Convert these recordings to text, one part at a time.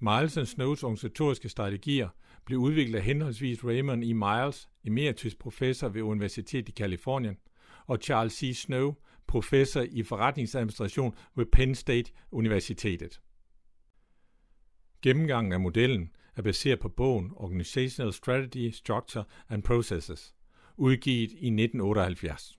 Miles and Snows organisatoriske strategier blev udviklet af henholdsvis Raymond E. Miles, emeritus professor ved Universitetet i Kalifornien, og Charles C. Snow, professor i forretningsadministration ved Penn State Universitetet. Gennemgangen af modellen er baseret på bogen Organizational Strategy, Structure and Processes, udgivet i 1978.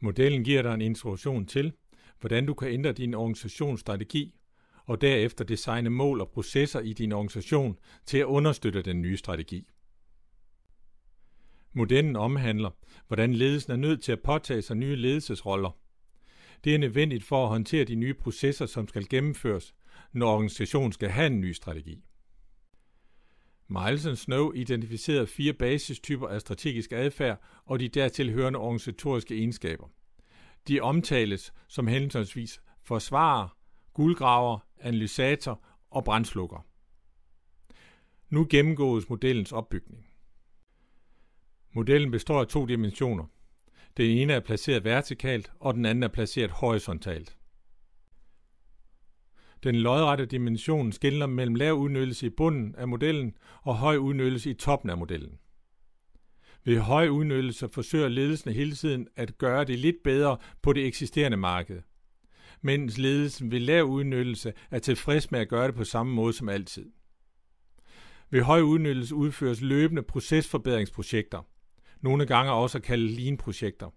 Modellen giver dig en introduktion til, hvordan du kan ændre din organisationsstrategi og derefter designe mål og processer i din organisation til at understøtte den nye strategi. Modellen omhandler, hvordan ledelsen er nødt til at påtage sig nye ledelsesroller. Det er nødvendigt for at håndtere de nye processer, som skal gennemføres, når organisationen skal have en ny strategi. Miles and Snow identificerede fire basistyper af strategisk adfærd og de dertil hørende organisatoriske egenskaber. De omtales som henholdsvis forsvarer, guldgraver, analysator og brændslukker. Nu gennemgås modellens opbygning. Modellen består af to dimensioner. Den ene er placeret vertikalt, og den anden er placeret horisontalt. Den lodrette dimension skiller mellem lav udnyttelse i bunden af modellen og høj udnyttelse i toppen af modellen. Ved høj udnyttelse forsøger ledelsen hele tiden at gøre det lidt bedre på det eksisterende marked – mens ledelsen ved lav udnyttelse er tilfreds med at gøre det på samme måde som altid. Ved høj udnyttelse udføres løbende procesforbedringsprojekter, nogle gange også kaldet lean-projekter.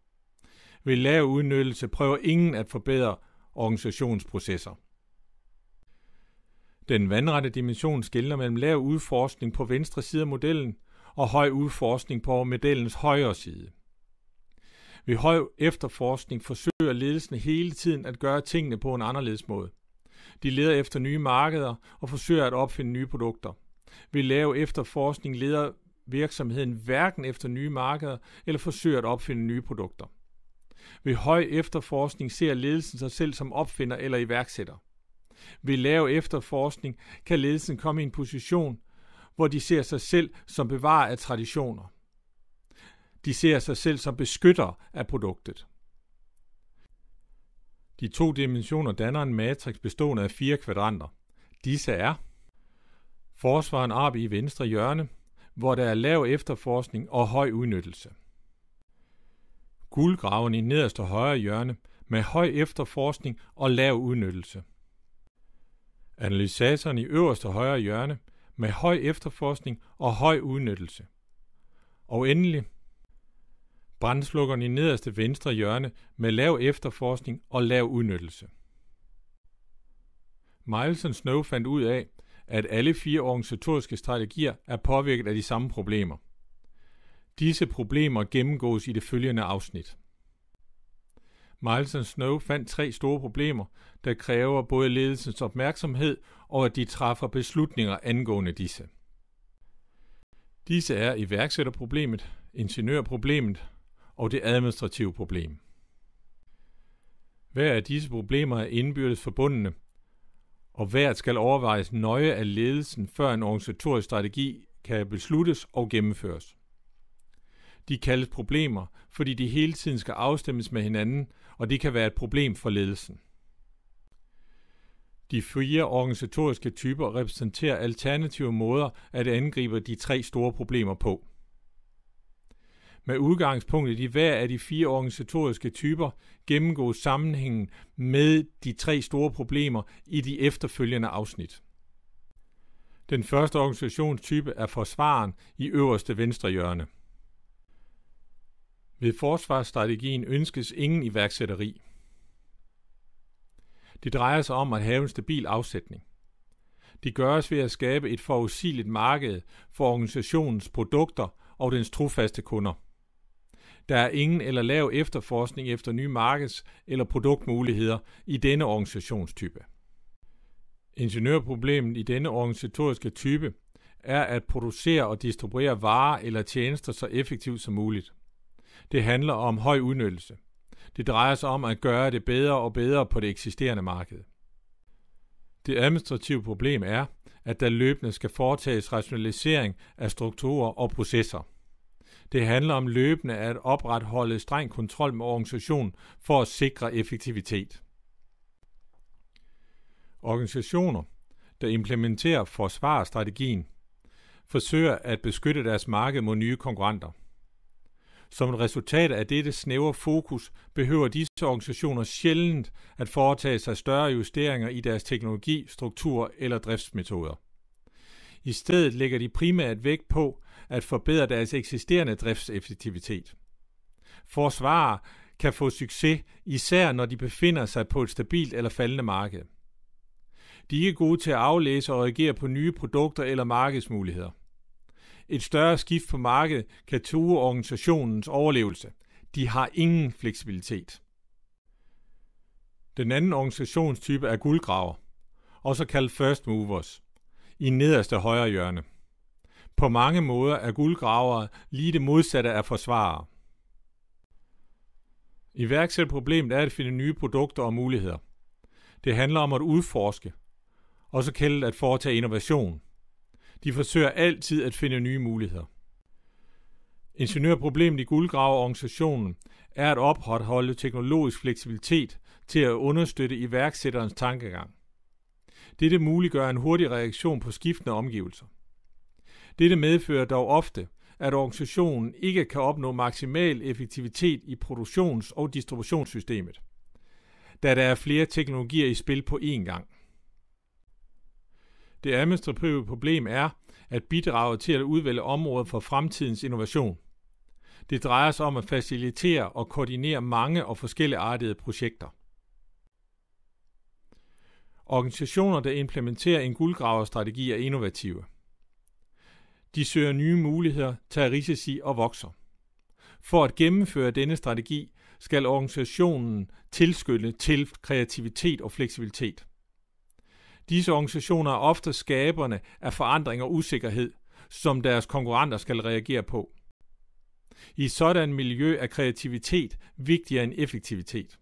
Ved lav udnyttelse prøver ingen at forbedre organisationsprocesser. Den vandrette dimension skiller mellem lav udforskning på venstre side af modellen og høj udforskning på modellens højre side. Ved høj efterforskning forsøger ledelsen hele tiden at gøre tingene på en anderledes måde. De leder efter nye markeder og forsøger at opfinde nye produkter. Ved lav efterforskning leder virksomheden hverken efter nye markeder eller forsøger at opfinde nye produkter. Ved høj efterforskning ser ledelsen sig selv som opfinder eller iværksætter. Ved lav efterforskning kan ledelsen komme i en position, hvor de ser sig selv som bevarer af traditioner. De ser sig selv som beskytter af produktet. De to dimensioner danner en matrix bestående af fire kvadranter. Disse er forsvaren op i venstre hjørne, hvor der er lav efterforskning og høj udnyttelse. Guldgraven i nederste højre hjørne med høj efterforskning og lav udnyttelse. Analysatoren i øverste højre hjørne med høj efterforskning og høj udnyttelse. Og endelig brændslukkeren i nederste venstre hjørne med lav efterforskning og lav udnyttelse. Miles Snow fandt ud af, at alle fire organisatoriske strategier er påvirket af de samme problemer. Disse problemer gennemgås i det følgende afsnit. Miles Snow fandt tre store problemer, der kræver både ledelsens opmærksomhed og at de træffer beslutninger angående disse. Disse er iværksætterproblemet, ingeniørproblemet og det administrative problem. Hver af disse problemer er indbyrdes forbundne, og hvert skal overvejes nøje af ledelsen, før en organisatorisk strategi kan besluttes og gennemføres. De kaldes problemer, fordi de hele tiden skal afstemmes med hinanden, og det kan være et problem for ledelsen. De fire organisatoriske typer repræsenterer alternative måder at angribe de tre store problemer på. Med udgangspunkt i hver af de fire organisatoriske typer gennemgås sammenhængen med de tre store problemer i de efterfølgende afsnit. Den første organisationstype er forsvaren i øverste venstre hjørne. Ved forsvarsstrategien ønskes ingen iværksætteri. Det drejer sig om at have en stabil afsætning. Det gøres ved at skabe et forudsigeligt marked for organisationens produkter og dens trofaste kunder. Der er ingen eller lav efterforskning efter nye markeds- eller produktmuligheder i denne organisationstype. Ingeniørproblemet i denne organisatoriske type er at producere og distribuere varer eller tjenester så effektivt som muligt. Det handler om høj udnyttelse. Det drejer sig om at gøre det bedre og bedre på det eksisterende marked. Det administrative problem er, at der løbende skal foretages rationalisering af strukturer og processer. Det handler om løbende at opretholde streng kontrol med organisationen for at sikre effektivitet. Organisationer, der implementerer forsvarsstrategien, forsøger at beskytte deres marked mod nye konkurrenter. Som et resultat af dette snævre fokus behøver disse organisationer sjældent at foretage sig større justeringer i deres teknologi, struktur eller driftsmetoder. I stedet lægger de primært vægt på at forbedre deres eksisterende driftseffektivitet. Forsvarer kan få succes, især når de befinder sig på et stabilt eller faldende marked. De er ikke gode til at aflæse og reagere på nye produkter eller markedsmuligheder. Et større skift på markedet kan true organisationens overlevelse. De har ingen fleksibilitet. Den anden organisationstype er guldgraver, også kaldet first movers, i nederste højre hjørne på mange måder er guldgravere lige det modsatte af forsvarere. Iværksætterproblemet er at finde nye produkter og muligheder. Det handler om at udforske, og så kaldet at foretage innovation. De forsøger altid at finde nye muligheder. Ingeniørproblemet i guldgraverorganisationen er at opretholde teknologisk fleksibilitet til at understøtte iværksætterens tankegang. Dette muliggør en hurtig reaktion på skiftende omgivelser. Dette medfører dog ofte, at organisationen ikke kan opnå maksimal effektivitet i produktions- og distributionssystemet, da der er flere teknologier i spil på én gang. Det administrative problem er at bidrage til at udvælge områder for fremtidens innovation. Det drejer sig om at facilitere og koordinere mange og forskellige artede projekter. Organisationer, der implementerer en guldgraverstrategi, er innovative – de søger nye muligheder, tager risici og vokser. For at gennemføre denne strategi skal organisationen tilskynde til kreativitet og fleksibilitet. Disse organisationer er ofte skaberne af forandring og usikkerhed, som deres konkurrenter skal reagere på. I et sådan miljø er kreativitet vigtigere end effektivitet.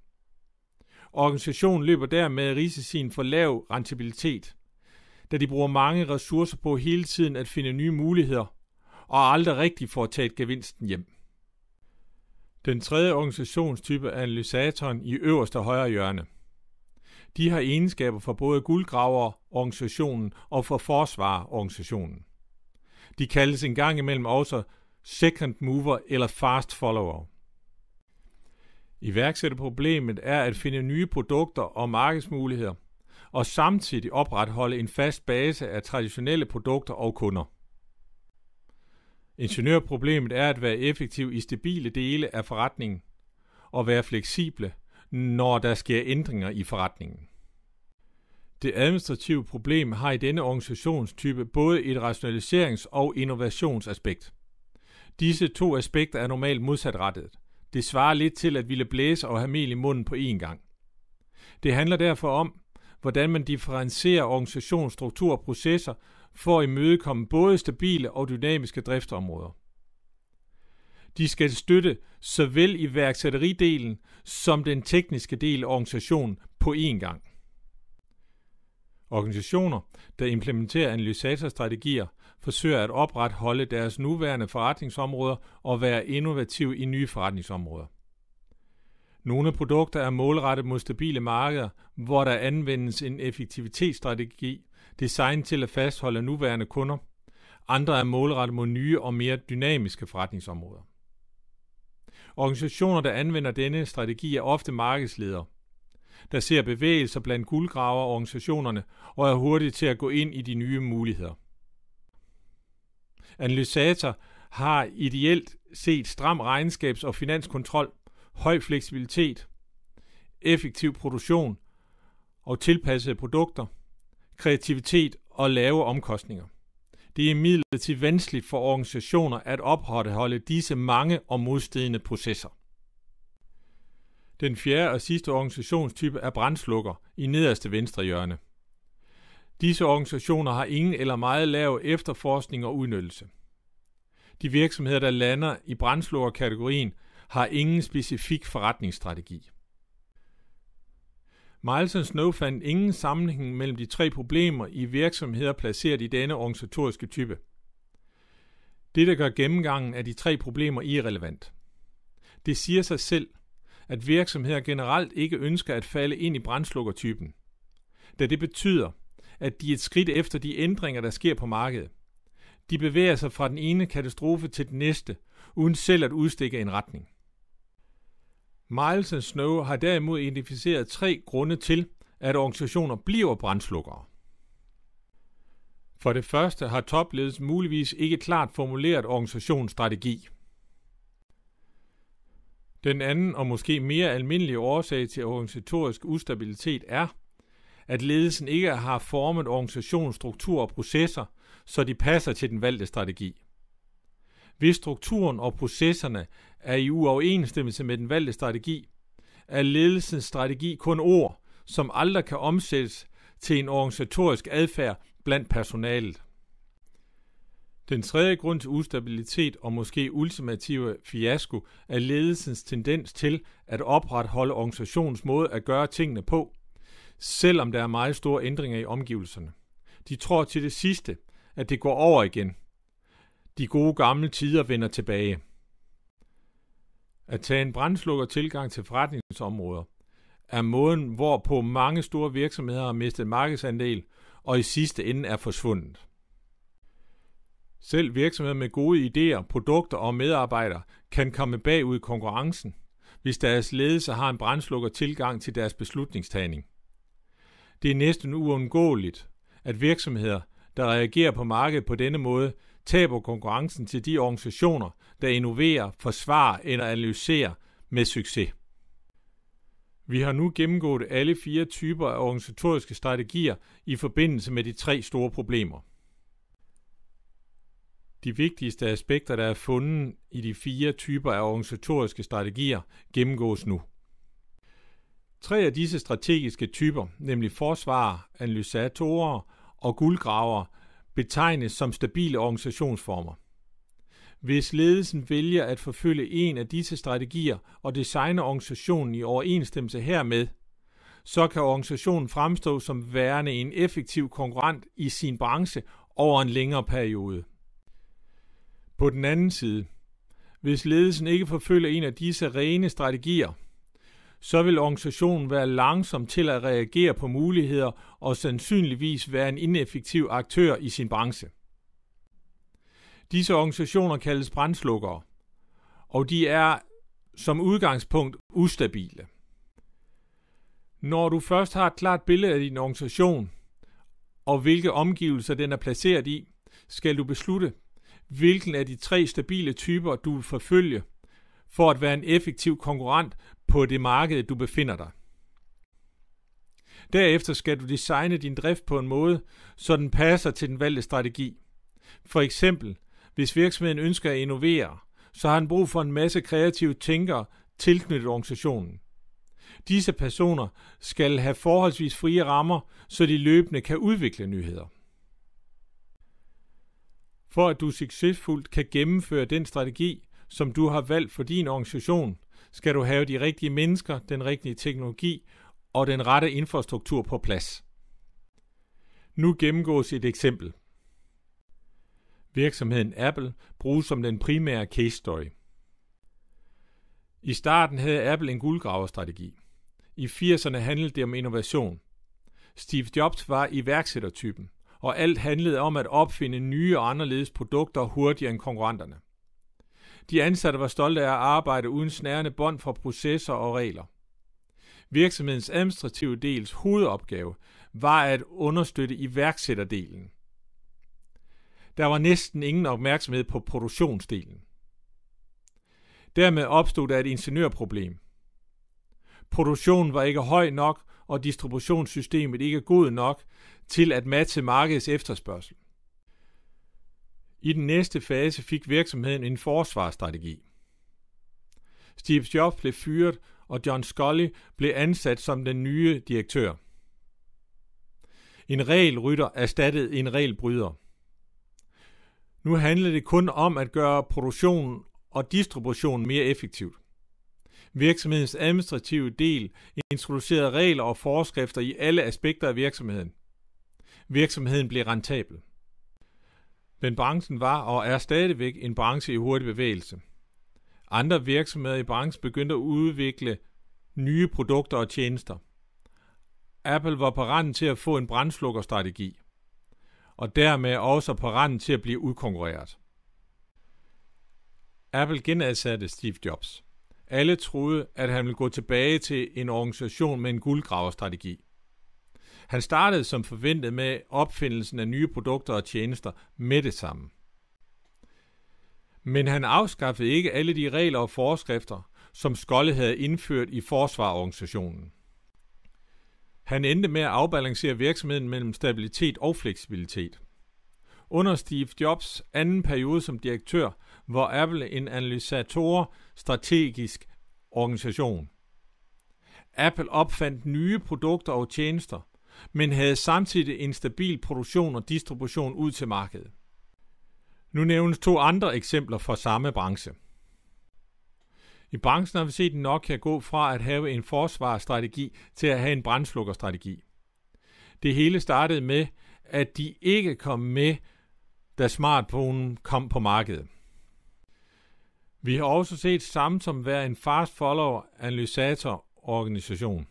Organisationen løber dermed risicien for lav rentabilitet, da de bruger mange ressourcer på hele tiden at finde nye muligheder, og aldrig rigtig får taget gevinsten hjem. Den tredje organisationstype er analysatoren i øverste højre hjørne. De har egenskaber for både guldgraverorganisationen og for forsvarorganisationen. De kaldes en gang imellem også second mover eller fast follower. Iværksætterproblemet er at finde nye produkter og markedsmuligheder, og samtidig opretholde en fast base af traditionelle produkter og kunder. Ingeniørproblemet er at være effektiv i stabile dele af forretningen og være fleksible, når der sker ændringer i forretningen. Det administrative problem har i denne organisationstype både et rationaliserings- og innovationsaspekt. Disse to aspekter er normalt modsatrettet. Det svarer lidt til at ville blæse og have mel i munden på én gang. Det handler derfor om, hvordan man differencierer organisationsstruktur og processer for at imødekomme både stabile og dynamiske driftsområder. De skal støtte såvel iværksætteridelen som den tekniske del af organisationen på én gang. Organisationer, der implementerer analysatorstrategier, forsøger at opretholde deres nuværende forretningsområder og være innovative i nye forretningsområder. Nogle produkter er målrettet mod stabile markeder, hvor der anvendes en effektivitetsstrategi, designet til at fastholde nuværende kunder. Andre er målrettet mod nye og mere dynamiske forretningsområder. Organisationer, der anvender denne strategi, er ofte markedsledere, der ser bevægelser blandt guldgraver og organisationerne og er hurtige til at gå ind i de nye muligheder. Analysator har ideelt set stram regnskabs- og finanskontrol – høj fleksibilitet, effektiv produktion og tilpassede produkter, kreativitet og lave omkostninger. Det er imidlertid vanskeligt for organisationer at opretholde disse mange og modstridende processer. Den fjerde og sidste organisationstype er brændslukker i nederste venstre hjørne. Disse organisationer har ingen eller meget lav efterforskning og udnyttelse. De virksomheder, der lander i brandslukkerkategorien, har ingen specifik forretningsstrategi. Miles Snow fandt ingen sammenhæng mellem de tre problemer i virksomheder placeret i denne organisatoriske type. Det, der gør gennemgangen af de tre problemer irrelevant. Det siger sig selv, at virksomheder generelt ikke ønsker at falde ind i brændslukkertypen, da det betyder, at de er et skridt efter de ændringer, der sker på markedet. De bevæger sig fra den ene katastrofe til den næste, uden selv at udstikke en retning. Miles Snow har derimod identificeret tre grunde til, at organisationer bliver brændslukkere. For det første har topledelsen muligvis ikke klart formuleret organisationsstrategi. Den anden og måske mere almindelige årsag til organisatorisk ustabilitet er, at ledelsen ikke har formet organisationsstruktur og processer, så de passer til den valgte strategi hvis strukturen og processerne er i uoverensstemmelse med den valgte strategi, er ledelsens strategi kun ord, som aldrig kan omsættes til en organisatorisk adfærd blandt personalet. Den tredje grund til ustabilitet og måske ultimative fiasko er ledelsens tendens til at opretholde organisationens måde at gøre tingene på, selvom der er meget store ændringer i omgivelserne. De tror til det sidste, at det går over igen – de gode gamle tider vender tilbage. At tage en brændslukker tilgang til forretningsområder er måden, hvorpå mange store virksomheder har mistet markedsandel og i sidste ende er forsvundet. Selv virksomheder med gode idéer, produkter og medarbejdere kan komme bagud i konkurrencen, hvis deres ledelse har en brændslukker tilgang til deres beslutningstagning. Det er næsten uundgåeligt, at virksomheder, der reagerer på markedet på denne måde, taber konkurrencen til de organisationer, der innoverer, forsvarer eller analyserer med succes. Vi har nu gennemgået alle fire typer af organisatoriske strategier i forbindelse med de tre store problemer. De vigtigste aspekter, der er fundet i de fire typer af organisatoriske strategier, gennemgås nu. Tre af disse strategiske typer, nemlig forsvarer, analysatorer og guldgraver, betegnes som stabile organisationsformer. Hvis ledelsen vælger at forfølge en af disse strategier og designer organisationen i overensstemmelse hermed, så kan organisationen fremstå som værende en effektiv konkurrent i sin branche over en længere periode. På den anden side, hvis ledelsen ikke forfølger en af disse rene strategier – så vil organisationen være langsom til at reagere på muligheder og sandsynligvis være en ineffektiv aktør i sin branche. Disse organisationer kaldes brændslukkere, og de er som udgangspunkt ustabile. Når du først har et klart billede af din organisation og hvilke omgivelser den er placeret i, skal du beslutte, hvilken af de tre stabile typer du vil forfølge – for at være en effektiv konkurrent på det marked, du befinder dig. Derefter skal du designe din drift på en måde, så den passer til den valgte strategi. For eksempel, hvis virksomheden ønsker at innovere, så har han brug for en masse kreative tænkere tilknyttet organisationen. Disse personer skal have forholdsvis frie rammer, så de løbende kan udvikle nyheder. For at du succesfuldt kan gennemføre den strategi, som du har valgt for din organisation, skal du have de rigtige mennesker, den rigtige teknologi og den rette infrastruktur på plads. Nu gennemgås et eksempel. Virksomheden Apple bruges som den primære case story. I starten havde Apple en guldgraverstrategi. I 80'erne handlede det om innovation. Steve Jobs var iværksættertypen, og alt handlede om at opfinde nye og anderledes produkter hurtigere end konkurrenterne. De ansatte var stolte af at arbejde uden snærende bånd fra processer og regler. Virksomhedens administrative dels hovedopgave var at understøtte iværksætterdelen. Der var næsten ingen opmærksomhed på produktionsdelen. Dermed opstod der et ingeniørproblem. Produktionen var ikke høj nok, og distributionssystemet ikke god nok til at matche markedets efterspørgsel. I den næste fase fik virksomheden en forsvarsstrategi. Steve Jobs blev fyret, og John Scully blev ansat som den nye direktør. En regelrytter erstattede en regelbryder. Nu handlede det kun om at gøre produktionen og distributionen mere effektivt. Virksomhedens administrative del introducerede regler og forskrifter i alle aspekter af virksomheden. Virksomheden blev rentabel. Men branchen var og er stadigvæk en branche i hurtig bevægelse. Andre virksomheder i branchen begyndte at udvikle nye produkter og tjenester. Apple var på randen til at få en brandslukkerstrategi, og dermed også på randen til at blive udkonkurreret. Apple genadsatte Steve Jobs. Alle troede, at han ville gå tilbage til en organisation med en guldgraverstrategi. Han startede som forventet med opfindelsen af nye produkter og tjenester med det samme. Men han afskaffede ikke alle de regler og forskrifter, som Skolle havde indført i forsvarorganisationen. Han endte med at afbalancere virksomheden mellem stabilitet og fleksibilitet. Under Steve Jobs anden periode som direktør var Apple en analysator strategisk organisation. Apple opfandt nye produkter og tjenester, men havde samtidig en stabil produktion og distribution ud til markedet. Nu nævnes to andre eksempler fra samme branche. I branchen har vi set Nokia gå fra at have en forsvarsstrategi til at have en brandslukkerstrategi. Det hele startede med, at de ikke kom med, da smartphonen kom på markedet. Vi har også set som være en fast follower analysator organisation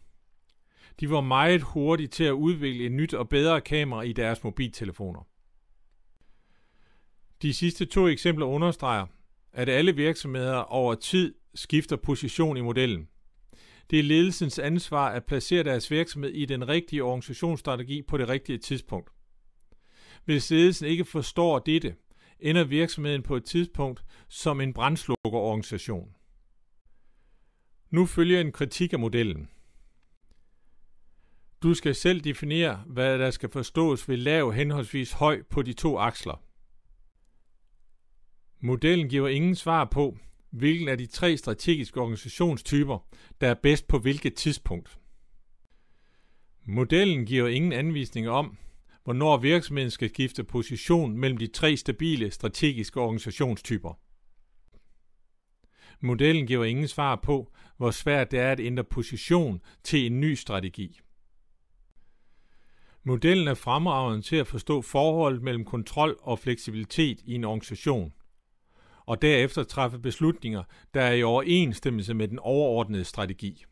de var meget hurtige til at udvikle et nyt og bedre kamera i deres mobiltelefoner. De sidste to eksempler understreger, at alle virksomheder over tid skifter position i modellen. Det er ledelsens ansvar at placere deres virksomhed i den rigtige organisationsstrategi på det rigtige tidspunkt. Hvis ledelsen ikke forstår dette, ender virksomheden på et tidspunkt som en brandslukkerorganisation. Nu følger en kritik af modellen. Du skal selv definere, hvad der skal forstås ved lav henholdsvis høj på de to aksler. Modellen giver ingen svar på, hvilken af de tre strategiske organisationstyper, der er bedst på hvilket tidspunkt. Modellen giver ingen anvisninger om, hvornår virksomheden skal skifte position mellem de tre stabile strategiske organisationstyper. Modellen giver ingen svar på, hvor svært det er at ændre position til en ny strategi. Modellen er fremragende til at forstå forholdet mellem kontrol og fleksibilitet i en organisation, og derefter træffe beslutninger, der er i overensstemmelse med den overordnede strategi.